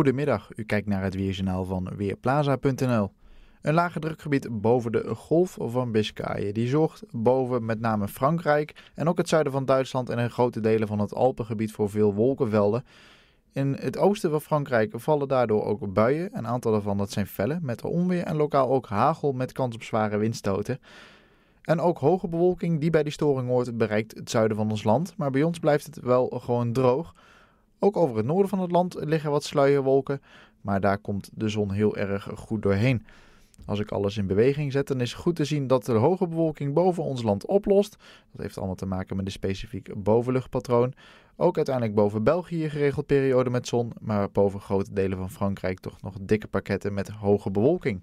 Goedemiddag, u kijkt naar het weerjournaal van Weerplaza.nl. Een lage drukgebied boven de Golf van Biscayen. Die zorgt boven met name Frankrijk en ook het zuiden van Duitsland en een grote delen van het Alpengebied voor veel wolkenvelden. In het oosten van Frankrijk vallen daardoor ook buien. Een aantal daarvan dat zijn vellen, met onweer en lokaal ook hagel met kans op zware windstoten. En ook hoge bewolking die bij die storing hoort bereikt het zuiden van ons land. Maar bij ons blijft het wel gewoon droog. Ook over het noorden van het land liggen wat sluierwolken, maar daar komt de zon heel erg goed doorheen. Als ik alles in beweging zet, dan is goed te zien dat de hoge bewolking boven ons land oplost. Dat heeft allemaal te maken met een specifiek bovenluchtpatroon. Ook uiteindelijk boven België geregeld periode met zon, maar boven grote delen van Frankrijk toch nog dikke pakketten met hoge bewolking.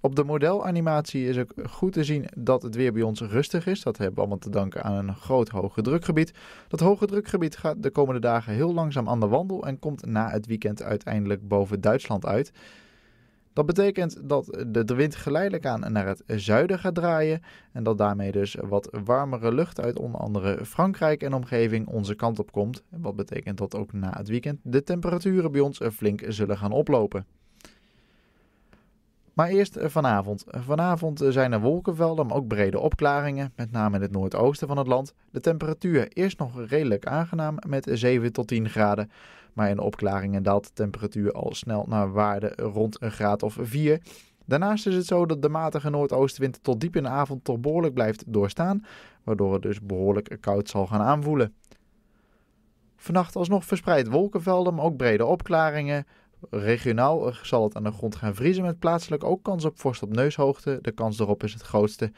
Op de modelanimatie is ook goed te zien dat het weer bij ons rustig is. Dat hebben we allemaal te danken aan een groot hoge drukgebied. Dat hoge drukgebied gaat de komende dagen heel langzaam aan de wandel en komt na het weekend uiteindelijk boven Duitsland uit. Dat betekent dat de wind geleidelijk aan naar het zuiden gaat draaien en dat daarmee dus wat warmere lucht uit onder andere Frankrijk en omgeving onze kant op komt. Wat betekent dat ook na het weekend de temperaturen bij ons flink zullen gaan oplopen. Maar eerst eh, vanavond. Eh, vanavond eh, zijn er wolkenvelden, maar ook brede opklaringen, met name in het noordoosten van het land. De temperatuur is nog redelijk aangenaam met 7 tot 10 graden. Maar in opklaringen daalt de temperatuur al snel naar waarde rond een graad of 4. Daarnaast is het zo dat de matige noordoostenwind tot diep in de avond toch behoorlijk blijft doorstaan, waardoor het dus behoorlijk koud zal gaan aanvoelen. Vannacht alsnog verspreid wolkenvelden, maar ook brede opklaringen. Regionaal zal het aan de grond gaan vriezen met plaatselijk ook kans op vorst op neushoogte. De kans daarop is het grootste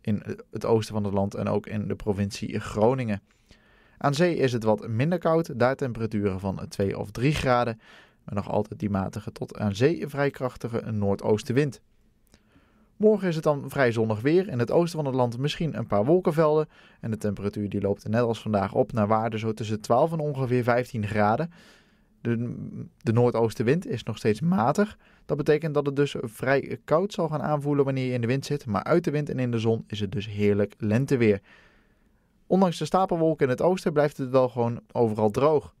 in het oosten van het land en ook in de provincie Groningen. Aan zee is het wat minder koud, daar temperaturen van 2 of 3 graden, maar nog altijd die matige tot aan zee vrij krachtige noordoostenwind. Morgen is het dan vrij zonnig weer. In het oosten van het land misschien een paar wolkenvelden. En de temperatuur die loopt net als vandaag op naar waarde zo tussen 12 en ongeveer 15 graden. De, de noordoostenwind is nog steeds matig. Dat betekent dat het dus vrij koud zal gaan aanvoelen wanneer je in de wind zit. Maar uit de wind en in de zon is het dus heerlijk lenteweer. Ondanks de stapelwolken in het oosten blijft het wel gewoon overal droog.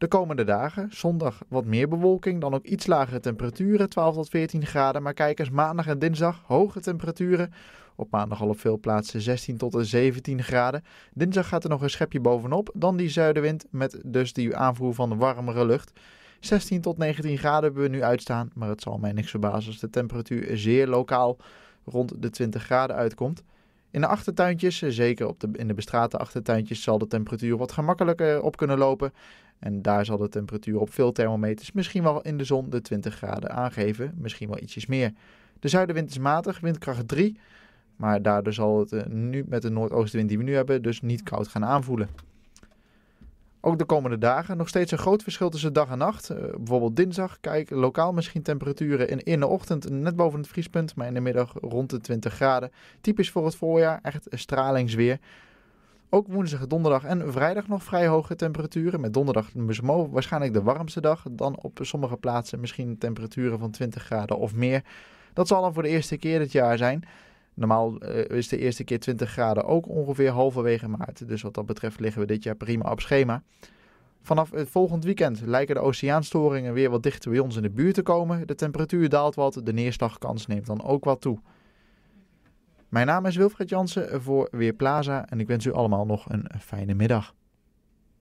De komende dagen, zondag wat meer bewolking, dan ook iets lagere temperaturen, 12 tot 14 graden. Maar kijk eens, maandag en dinsdag hoge temperaturen. Op maandag al op veel plaatsen 16 tot 17 graden. Dinsdag gaat er nog een schepje bovenop, dan die zuidenwind met dus die aanvoer van de warmere lucht. 16 tot 19 graden hebben we nu uitstaan, maar het zal mij niks verbazen als de temperatuur zeer lokaal rond de 20 graden uitkomt. In de achtertuintjes, eh, zeker op de, in de bestrate achtertuintjes, zal de temperatuur wat gemakkelijker eh, op kunnen lopen. En daar zal de temperatuur op veel thermometers misschien wel in de zon de 20 graden aangeven, misschien wel ietsjes meer. De zuidenwind is matig, windkracht 3. Maar daardoor zal het eh, nu met de noordoostenwind die we nu hebben, dus niet koud gaan aanvoelen ook de komende dagen nog steeds een groot verschil tussen dag en nacht. Eh, bijvoorbeeld dinsdag, kijk, lokaal misschien temperaturen in, in de ochtend net boven het vriespunt, maar in de middag rond de 20 graden. Typisch voor het voorjaar, echt stralingsweer. Ook woensdag, donderdag en vrijdag nog vrij hoge temperaturen. Met donderdag dus waarschijnlijk de warmste dag. Dan op sommige plaatsen misschien temperaturen van 20 graden of meer. Dat zal dan voor de eerste keer dit jaar zijn. Normaal eh, is de eerste keer 20 graden ook ongeveer halverwege maart. Dus wat dat betreft liggen we dit jaar prima op schema. Vanaf het volgend weekend lijken de oceaanstoringen weer wat dichter bij ons in de buurt te komen. De temperatuur daalt wat, de neerslagkans neemt dan ook wat toe. Mijn naam is Wilfred Jansen voor Weerplaza en ik wens u allemaal nog een fijne middag.